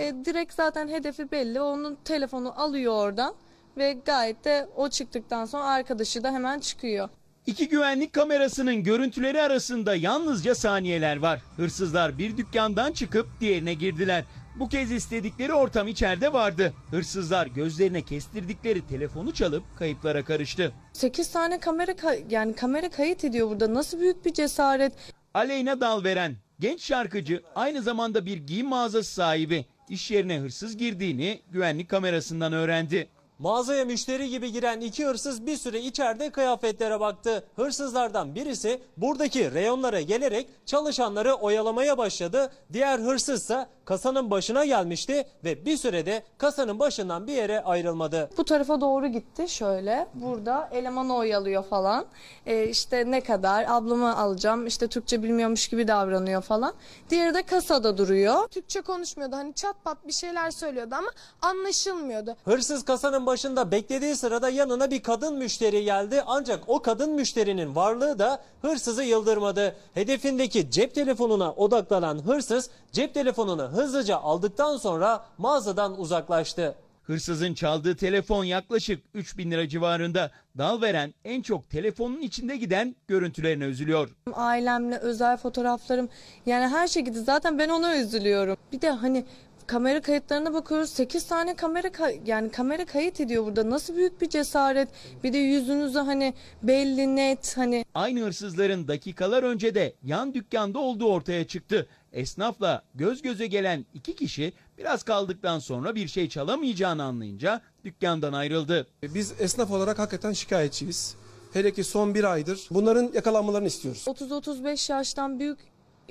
E, direkt zaten hedefi belli. Onun telefonu alıyor oradan ve gayet de o çıktıktan sonra arkadaşı da hemen çıkıyor. İki güvenlik kamerasının görüntüleri arasında yalnızca saniyeler var. Hırsızlar bir dükkandan çıkıp diğerine girdiler. Bu kez istedikleri ortam içeride vardı. Hırsızlar gözlerine kestirdikleri telefonu çalıp kayıplara karıştı. 8 tane kamera yani kamera kayıt ediyor burada. Nasıl büyük bir cesaret. Aleyna Dalveren, genç şarkıcı, aynı zamanda bir giyim mağazası sahibi iş yerine hırsız girdiğini güvenlik kamerasından öğrendi. Mağazaya müşteri gibi giren iki hırsız bir süre içeride kıyafetlere baktı. Hırsızlardan birisi buradaki reyonlara gelerek çalışanları oyalamaya başladı. Diğer hırsızsa kasanın başına gelmişti ve bir sürede kasanın başından bir yere ayrılmadı. Bu tarafa doğru gitti şöyle. Burada eleman oyalıyor falan. Ee, işte ne kadar ablamı alacağım işte Türkçe bilmiyormuş gibi davranıyor falan. Diğeri de kasada duruyor. Türkçe konuşmuyordu hani çat pat bir şeyler söylüyordu ama anlaşılmıyordu. Hırsız kasanın başında beklediği sırada yanına bir kadın müşteri geldi ancak o kadın müşterinin varlığı da hırsızı yıldırmadı. Hedefindeki cep telefonuna odaklanan hırsız cep telefonunu hızlıca aldıktan sonra mağazadan uzaklaştı. Hırsızın çaldığı telefon yaklaşık 3 bin lira civarında. Dal veren en çok telefonun içinde giden görüntülerine üzülüyor. Ailemle özel fotoğraflarım yani her şekilde zaten ben ona üzülüyorum. Bir de hani kamera kayıtlarına bakıyoruz. 8 tane kamera yani kamera kayıt ediyor burada. Nasıl büyük bir cesaret. Bir de yüzünüzü hani belli net hani. Aynı hırsızların dakikalar önce de yan dükkanda olduğu ortaya çıktı. Esnafla göz göze gelen iki kişi biraz kaldıktan sonra bir şey çalamayacağını anlayınca dükkandan ayrıldı. Biz esnaf olarak hakikaten şikayetçiyiz. Hele ki son bir aydır bunların yakalanmalarını istiyoruz. 30-35 yaştan büyük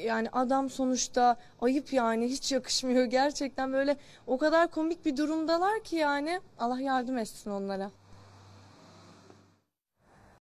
yani adam sonuçta ayıp yani hiç yakışmıyor gerçekten böyle o kadar komik bir durumdalar ki yani Allah yardım etsin onlara.